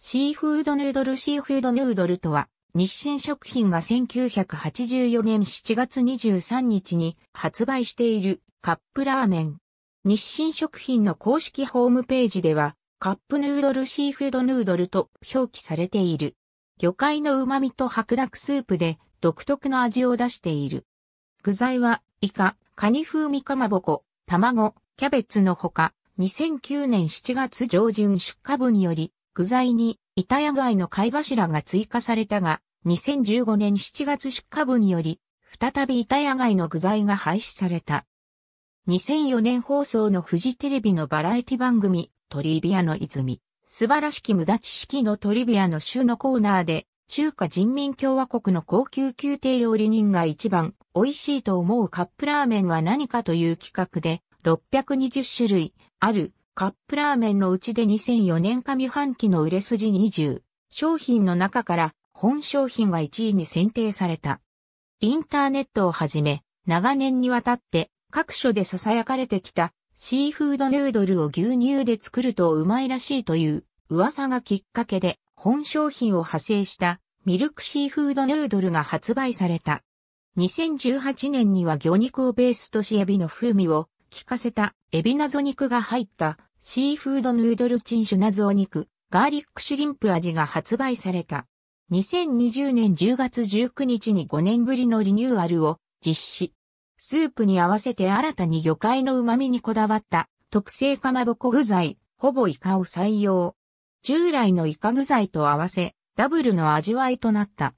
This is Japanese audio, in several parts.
シーフードヌードルシーフードヌードルとは、日清食品が1984年7月23日に発売しているカップラーメン。日清食品の公式ホームページでは、カップヌードルシーフードヌードルと表記されている。魚介の旨味と白濁スープで独特の味を出している。具材は、イカ、カニ風味かまぼこ、卵、キャベツのほか、2009年7月上旬出荷分により、具材に板屋街の貝柱が追加されたが、2015年7月出荷分により、再び板屋街の具材が廃止された。2004年放送のフジテレビのバラエティ番組、トリビアの泉、素晴らしき無駄知識のトリビアの州のコーナーで、中華人民共和国の高級宮廷料理人が一番美味しいと思うカップラーメンは何かという企画で、620種類あるカップラーメンのうちで2004年上半期の売れ筋20商品の中から本商品が1位に選定された。インターネットをはじめ、長年にわたって各所で囁かれてきたシーフードヌードルを牛乳で作るとうまいらしいという噂がきっかけで本商品を派生したミルクシーフードヌードルが発売された。2018年には魚肉をベースとしエビの風味を効かせたエビ謎肉が入ったシーフードヌードルチンシュナズお肉、ガーリックシュリンプ味が発売された。2020年10月19日に5年ぶりのリニューアルを実施。スープに合わせて新たに魚介の旨味にこだわった特製かまぼこ具材、ほぼイカを採用。従来のイカ具材と合わせ、ダブルの味わいとなった。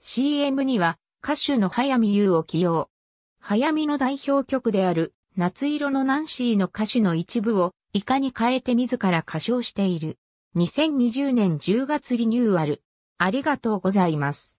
CM には歌手の早見優を起用。早見の代表曲である夏色のナンシーの歌詞の一部をいかに変えて自ら歌唱している。2020年10月リニューアル。ありがとうございます。